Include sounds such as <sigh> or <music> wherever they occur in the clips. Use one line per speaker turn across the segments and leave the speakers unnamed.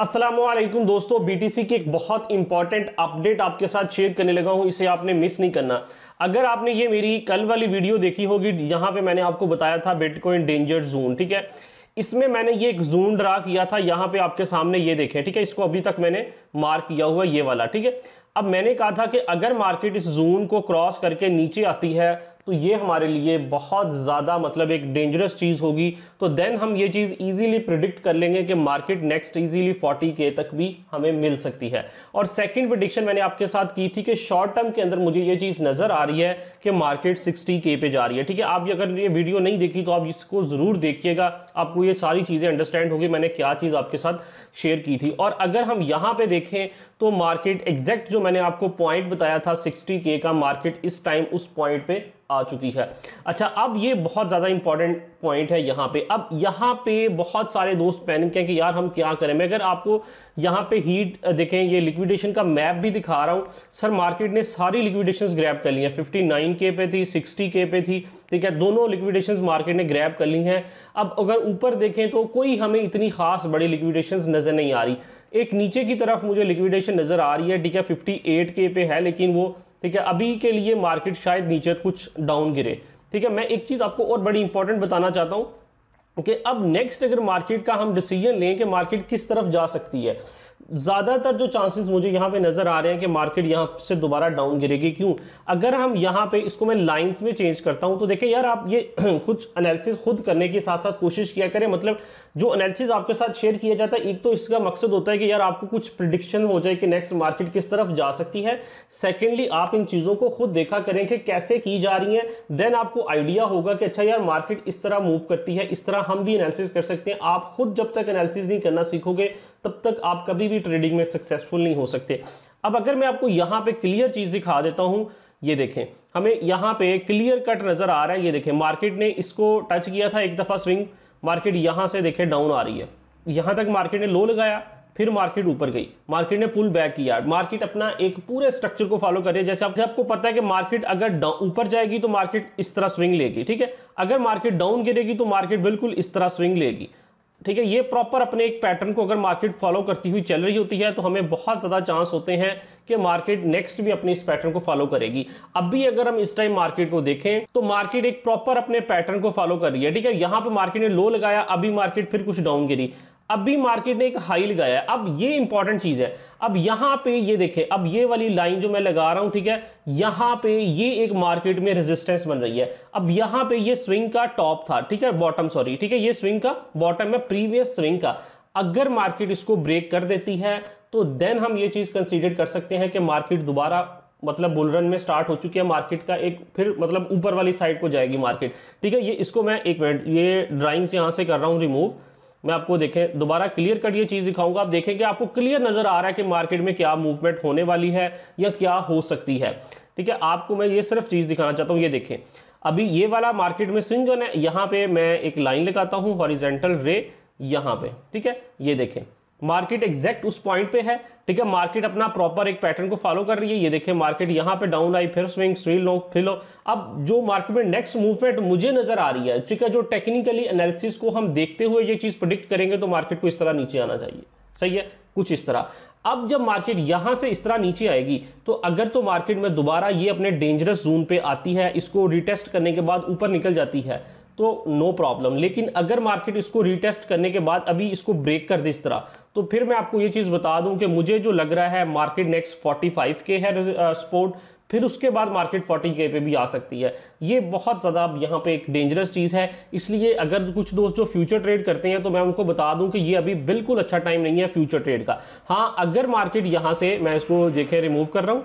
असलम दोस्तों सी की एक बहुत इंपॉर्टेंट अपडेट आपके साथ शेयर करने लगा हूँ इसे आपने मिस नहीं करना अगर आपने ये मेरी कल वाली वीडियो देखी होगी यहाँ पे मैंने आपको बताया था बिटकॉइन डेंजर जोन ठीक है इसमें मैंने ये एक जोन ड्रा किया था यहाँ पे आपके सामने ये देखे ठीक है इसको अभी तक मैंने मार्क किया हुआ ये वाला ठीक है अब मैंने कहा था कि अगर मार्केट इस जोन को क्रॉस करके नीचे आती है तो ये हमारे लिए बहुत ज़्यादा मतलब एक डेंजरस चीज़ होगी तो देन हम ये चीज़ इजीली प्रिडिक्ट कर लेंगे कि मार्केट नेक्स्ट इजीली 40 के तक भी हमें मिल सकती है और सेकंड प्रिडिक्शन मैंने आपके साथ की थी कि शॉर्ट टर्म के अंदर मुझे ये चीज़ नज़र आ रही है कि मार्केट सिक्सटी के पे जा रही है ठीक है आप अगर ये वीडियो नहीं देखी तो आप इसको ज़रूर देखिएगा आपको ये सारी चीज़ें अंडरस्टैंड होगी मैंने क्या चीज़ आपके साथ शेयर की थी और अगर हम यहाँ पर देखें तो मार्केट एग्जैक्ट जो मैंने आपको पॉइंट बताया था के का मार्केट इस टाइम उस पॉइंट पे आ चुकी है अच्छा अब ये बहुत ज़्यादा इंपॉर्टेंट पॉइंट है यहाँ पे अब यहाँ पे बहुत सारे दोस्त पैनिक हैं कि यार हम क्या करें मैं अगर आपको यहाँ पे हीट देखें ये लिक्विडेशन का मैप भी दिखा रहा हूँ सर मार्केट ने सारी लिक्विडेशन ग्रैप कर ली हैं फिफ्टी के पे थी सिक्सटी के पे थी ठीक है दोनों लिक्विडेशन मार्केट ने ग्रैप कर ली हैं अब अगर ऊपर देखें तो कोई हमें इतनी खास बड़ी लिक्विडेशन नज़र नहीं आ रही एक नीचे की तरफ मुझे लिक्विडेशन नज़र आ रही है ठीक है फिफ्टी के पे है लेकिन वो ठीक है अभी के लिए मार्केट शायद नीचे कुछ डाउन गिरे ठीक है मैं एक चीज़ आपको और बड़ी इंपॉर्टेंट बताना चाहता हूं कि अब नेक्स्ट अगर मार्केट का हम डिसीजन लें कि मार्केट किस तरफ जा सकती है ज़्यादातर जो चांसेस मुझे यहाँ पे नज़र आ रहे हैं कि मार्केट यहाँ से दोबारा डाउन गिरेगी क्यों अगर हम यहाँ पे इसको मैं लाइंस में चेंज करता हूँ तो देखिए यार आप ये कुछ <clears throat> एनालिसिस खुद करने के साथ साथ कोशिश किया करें मतलब जो एनालिसिस आपके साथ शेयर किया जाता है एक तो इसका मकसद होता है कि यार आपको कुछ प्रडिक्शन हो जाए कि नेक्स्ट मार्केट किस तरफ जा सकती है सेकेंडली आप इन चीज़ों को खुद देखा करें कि कैसे की जा रही हैं देन आपको आइडिया होगा कि अच्छा यार मार्केट इस तरह मूव करती है इस तरह हम भी एनालिसिस कर सकते हैं आप खुद जब तक एनालिसिस नहीं करना सीखोगे तब तक आप कभी भी ट्रेडिंग में सक्सेसफुल नहीं हो सकते अब अगर मैं आपको यहाँ पे क्लियर चीज़ दिखा देता हूँ ये देखें हमें यहाँ पे क्लियर कट नज़र आ रहा है ये देखें मार्केट ने इसको टच किया था एक दफ़ा स्विंग मार्केट यहाँ से देखें डाउन आ रही है यहाँ तक मार्केट ने लो लगाया फिर मार्केट ऊपर गई मार्केट ने पुल बैक किया मार्केट अपना एक पूरे स्ट्रक्चर को फॉलो कर रही है जैसे आपसे आपको पता है कि मार्केट अगर ऊपर जाएगी तो मार्केट इस तरह स्विंग लेगी ठीक है अगर मार्केट डाउन गिरेगी तो मार्केट बिल्कुल इस तरह स्विंग लेगी ठीक है ये प्रॉपर अपने एक पैटर्न को अगर मार्केट फॉलो करती हुई चल रही होती है तो हमें बहुत ज़्यादा चांस होते हैं कि मार्केट नेक्स्ट भी अपने इस पैटर्न को फॉलो करेगी अब भी अगर हम इस टाइम मार्केट को देखें तो मार्केट एक प्रॉपर अपने पैटर्न को फॉलो कर रही है ठीक है यहाँ पर मार्केट ने लो लगाया अभी मार्केट फिर कुछ डाउन गिरी अब भी मार्केट ने एक हाई लगाया है अब ये इंपॉर्टेंट चीज़ है अब यहां पे ये देखें अब ये वाली लाइन जो मैं लगा रहा हूं ठीक है यहां पे ये एक मार्केट में रेजिस्टेंस बन रही है अब यहाँ पे ये स्विंग का टॉप था ठीक है बॉटम सॉरी ठीक है ये स्विंग का बॉटम है प्रीवियस स्विंग का अगर मार्केट इसको ब्रेक कर देती है तो देन हम ये चीज़ कंसिडर कर सकते हैं कि मार्केट दोबारा मतलब बुलरन में स्टार्ट हो चुकी है मार्केट का एक फिर मतलब ऊपर वाली साइड को जाएगी मार्केट ठीक है ये इसको मैं एक मिनट ये ड्राइंग्स यहां से कर रहा हूँ रिमूव मैं आपको देखें दोबारा क्लियर कट ये चीज़ दिखाऊंगा आप देखें कि आपको क्लियर नज़र आ रहा है कि मार्केट में क्या मूवमेंट होने वाली है या क्या हो सकती है ठीक है आपको मैं ये सिर्फ चीज़ दिखाना चाहता हूँ ये देखें अभी ये वाला मार्केट में स्विंग है यहाँ पे मैं एक लाइन लगाता हूँ हॉरिजेंटल रे यहाँ पे ठीक है ये देखें मार्केट एग्जैक्ट उस पॉइंट पे है ठीक है मार्केट अपना प्रॉपर एक पैटर्न को फॉलो कर रही है ये देखिए मार्केट यहाँ पे डाउन आई फिर स्विंग स्विल लो फिलो अब जो मार्केट में नेक्स्ट मूवमेंट मुझे नजर आ रही है ठीक है जो टेक्निकली एनालिसिस को हम देखते हुए ये चीज़ प्रोडिक्ट करेंगे तो मार्केट को इस तरह नीचे आना चाहिए सही है कुछ इस तरह अब जब मार्केट यहां से इस तरह नीचे आएगी तो अगर तो मार्केट में दोबारा ये अपने डेंजरस जोन पे आती है इसको रिटेस्ट करने के बाद ऊपर निकल जाती है तो नो प्रॉब्लम लेकिन अगर मार्केट इसको रीटेस्ट करने के बाद अभी इसको ब्रेक कर दे इस तरह तो फिर मैं आपको ये चीज़ बता दूं कि मुझे जो लग रहा है मार्केट नेक्स्ट 45 के है सपोर्ट फिर उसके बाद मार्केट 40 के पे भी आ सकती है ये बहुत ज़्यादा यहाँ पे एक डेंजरस चीज़ है इसलिए अगर कुछ दोस्त जो फ्यूचर ट्रेड करते हैं तो मैं उनको बता दूं कि ये अभी बिल्कुल अच्छा टाइम नहीं है फ्यूचर ट्रेड का हाँ अगर मार्केट यहाँ से मैं इसको देखें रिमूव कर रहा हूँ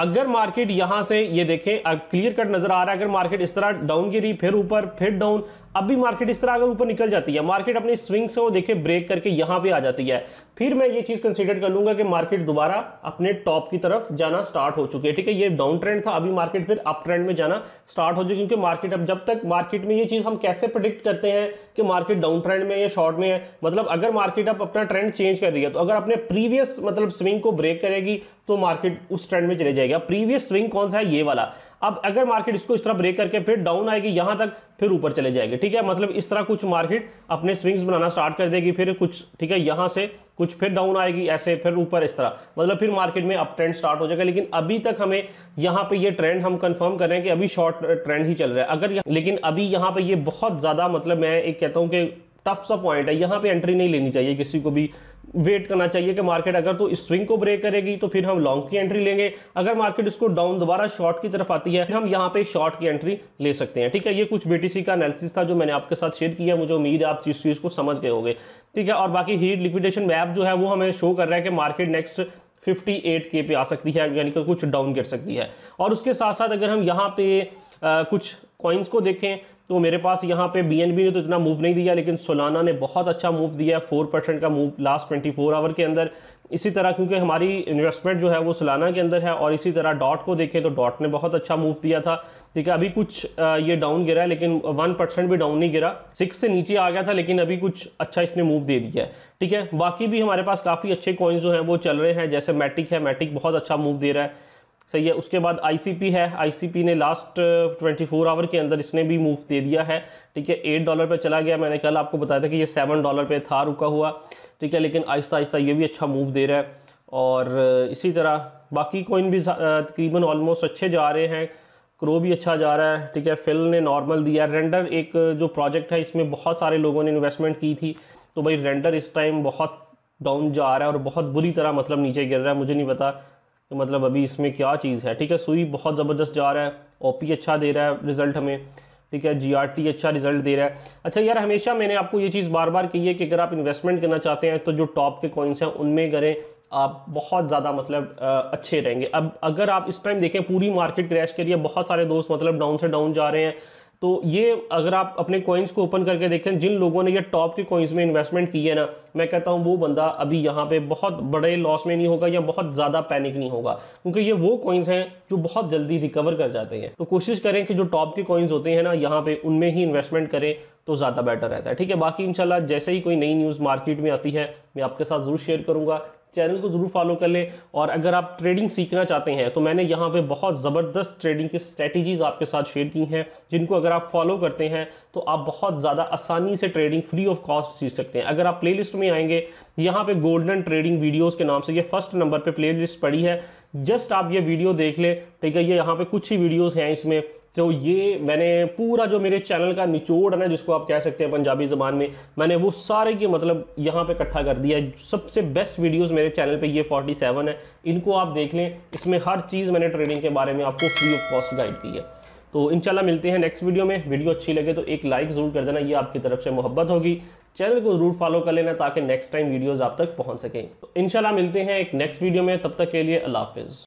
अगर मार्केट यहां से ये देखें क्लियर कट नजर आ रहा है अगर मार्केट इस तरह डाउन गिरी फिर ऊपर फिर डाउन अब भी मार्केट इस तरह अगर ऊपर निकल जाती है मार्केट अपनी स्विंग से वो देखे ब्रेक करके यहां पे आ जाती है फिर मैं ये चीज़ कंसिडर कर लूंगा कि मार्केट दोबारा अपने टॉप की तरफ जाना स्टार्ट हो चुके हैं ठीक है ये डाउन ट्रेंड था अभी मार्केट फिर अप ट्रेंड में जाना स्टार्ट हो चुकी क्योंकि मार्केट अब जब तक मार्केट में ये चीज़ हम कैसे प्रडिक्ट करते हैं कि मार्केट डाउन ट्रेंड में या शॉर्ट में है मतलब अगर मार्केट अब अपना ट्रेंड चेंज कर रही है तो अगर अपने प्रीवियस मतलब स्विंग को ब्रेक करेगी तो मार्केट उस ट्रेंड में चले जाएगा प्रीवियस स्विंग कौन सा है ये वाला अब अगर मार्केट इसको इस तरह ब्रेक करके फिर डाउन आएगी यहाँ तक फिर ऊपर चले जाएंगे ठीक है मतलब इस तरह कुछ मार्केट अपने स्विंग्स बनाना स्टार्ट कर देगी फिर कुछ ठीक है यहाँ से कुछ फिर डाउन आएगी ऐसे फिर ऊपर इस तरह मतलब फिर मार्केट में अप ट्रेंड स्टार्ट हो जाएगा लेकिन अभी तक हमें यहाँ पे ये ट्रेंड हम कंफर्म कर रहे हैं कि अभी शॉर्ट ट्रेंड ही चल रहा है अगर लेकिन अभी यहाँ पे ये बहुत ज़्यादा मतलब मैं एक कहता हूँ कि टफ सा पॉइंट है यहाँ पे एंट्री नहीं लेनी चाहिए किसी को भी वेट करना चाहिए कि मार्केट अगर तो इस स्विंग को ब्रेक करेगी तो फिर हम लॉन्ग की एंट्री लेंगे अगर मार्केट इसको डाउन दोबारा शॉर्ट की तरफ आती है फिर हम यहाँ पे शॉर्ट की एंट्री ले सकते हैं ठीक है ये कुछ बीटीसी का एनालिसिस था जो मैंने आपके साथ शेयर किया मुझे उम्मीद है आप इस चीज़ को समझ गए होंगे ठीक है और बाकी हीट लिक्विडेशन मैप जो है वो हमें शो कर रहा है कि मार्केट नेक्स्ट 58 के पे आ सकती है यानी कि कुछ डाउन गिर सकती है और उसके साथ साथ अगर हम यहाँ पे आ, कुछ कॉइन्स को देखें तो मेरे पास यहाँ पे बी ने तो इतना मूव नहीं दिया लेकिन सोलाना ने बहुत अच्छा मूव दिया है फोर परसेंट का move last twenty four hour के अंदर इसी तरह क्योंकि हमारी इन्वेस्टमेंट जो है वो सोलाना के अंदर है और इसी तरह डॉट को देखें तो डॉट ने बहुत अच्छा मूव दिया था ठीक है अभी कुछ ये डाउन गिरा है लेकिन वन परसेंट भी डाउन नहीं गिरा सिक्स से नीचे आ गया था लेकिन अभी कुछ अच्छा इसने मूव दे दिया है ठीक है बाकी भी हमारे पास काफ़ी अच्छे कॉइन्स जो हैं वो चल रहे हैं जैसे मैटिक है मैटिक बहुत अच्छा मूव दे रहा है सही है उसके बाद आईसीपी है आईसीपी ने लास्ट 24 आवर के अंदर इसने भी मूव दे दिया है ठीक है एट डॉलर पर चला गया मैंने कल आपको बताया था कि ये सेवन डॉलर पर था रुका हुआ ठीक है लेकिन आहिस्ता आहिस्ता ये भी अच्छा मूव दे रहा है और uh, इसी तरह बाकी कोइन भी uh, तकरीबन ऑलमोस्ट अच्छे जा रहे हैं क्रो भी अच्छा जा रहा है ठीक है फिल ने नॉर्मल दिया रेंडर एक uh, जो प्रोजेक्ट है इसमें बहुत सारे लोगों ने इन्वेस्टमेंट की थी तो भाई रेंडर इस टाइम बहुत डाउन जा रहा है और बहुत बुरी तरह मतलब नीचे गिर रहा है मुझे नहीं पता तो मतलब अभी इसमें क्या चीज़ है ठीक है सुई बहुत ज़बरदस्त जा रहा है ओ अच्छा दे रहा है रिज़ल्ट हमें ठीक है जी अच्छा रिजल्ट दे रहा है अच्छा यार हमेशा मैंने आपको ये चीज़ बार बार कही है कि अगर आप इन्वेस्टमेंट करना चाहते हैं तो जो टॉप के कॉइन्स हैं उनमें करें आप बहुत ज़्यादा मतलब अच्छे रहेंगे अब अगर आप इस टाइम देखें पूरी मार्केट क्रैश करिए बहुत सारे दोस्त मतलब डाउन से डाउन जा रहे हैं तो ये अगर आप अपने कॉइन्स को ओपन करके देखें जिन लोगों ने ये टॉप के कॉइन्स में इन्वेस्टमेंट की है ना मैं कहता हूँ वो बंदा अभी यहाँ पे बहुत बड़े लॉस में नहीं होगा या बहुत ज़्यादा पैनिक नहीं होगा क्योंकि ये वो कॉइन्स हैं जो बहुत जल्दी रिकवर कर जाते हैं तो कोशिश करें कि जो टॉप के कॉइन्स होते हैं ना यहाँ पे उनमें ही इन्वेस्टमेंट करें तो ज़्यादा बेटर रहता है ठीक है बाकी इनशाला जैसे ही कोई नई न्यूज़ मार्केट में आती है मैं आपके साथ ज़रूर शेयर करूँगा चैनल को ज़रूर फॉलो कर लें और अगर आप ट्रेडिंग सीखना चाहते हैं तो मैंने यहाँ पे बहुत ज़बरदस्त ट्रेडिंग की स्ट्रेटजीज़ आपके साथ शेयर की हैं जिनको अगर आप फॉलो करते हैं तो आप बहुत ज़्यादा आसानी से ट्रेडिंग फ्री ऑफ कॉस्ट सीख सकते हैं अगर आप प्लेलिस्ट में आएंगे यहाँ पे गोल्डन ट्रेडिंग वीडियोज़ के नाम से ये फर्स्ट नंबर पर प्ले पड़ी है जस्ट आप ये वीडियो देख लें ठीक है ये यहाँ पर कुछ ही वीडियोज़ हैं इसमें तो ये मैंने पूरा जो मेरे चैनल का निचोड़ है ना जिसको आप कह सकते हैं पंजाबी ज़बान में मैंने वो सारे के मतलब यहाँ पे इकट्ठा कर दिया है सबसे बेस्ट वीडियोस मेरे चैनल पे ये 47 है इनको आप देख लें इसमें हर चीज़ मैंने ट्रेडिंग के बारे में आपको फ्री ऑफ कॉस्ट गाइड की है तो इन मिलते हैं नेक्स्ट वीडियो में वीडियो अच्छी लगे तो एक लाइक ज़रूर कर देना ये आपकी तरफ से मोहब्बत होगी चैनल को ज़रूर फॉलो कर लेना ताकि नेक्स्ट टाइम वीडियोज़ आप तक पहुँच सकें तो इन मिलते हैं एक नेक्स्ट वीडियो में तब तक के लिए अल्लाह हाफिज़